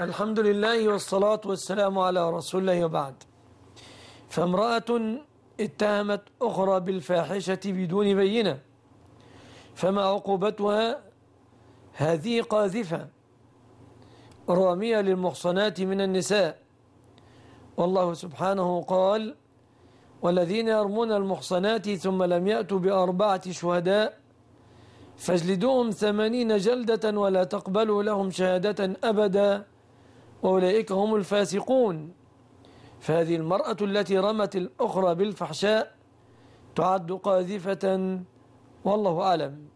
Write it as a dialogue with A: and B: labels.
A: الحمد لله والصلاة والسلام على رسول الله وبعد فامرأة اتهمت أخرى بالفاحشة بدون بينة فما عقوبتها هذه قاذفة رامية للمحصنات من النساء والله سبحانه قال والذين يرمون المحصنات ثم لم يأتوا بأربعة شهداء فاجلدوهم ثمانين جلدة ولا تقبلوا لهم شهادة أبداً وأولئك هم الفاسقون فهذه المرأة التي رمت الأخرى بالفحشاء تعد قاذفة والله أعلم